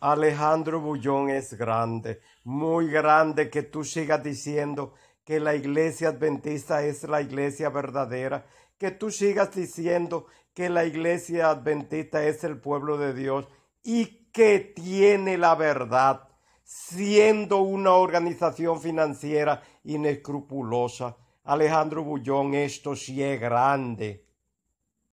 Alejandro Bullón es grande, muy grande que tú sigas diciendo que la iglesia adventista es la iglesia verdadera, que tú sigas diciendo que la iglesia adventista es el pueblo de Dios y que tiene la verdad, siendo una organización financiera inescrupulosa. Alejandro Bullón, esto sí es grande.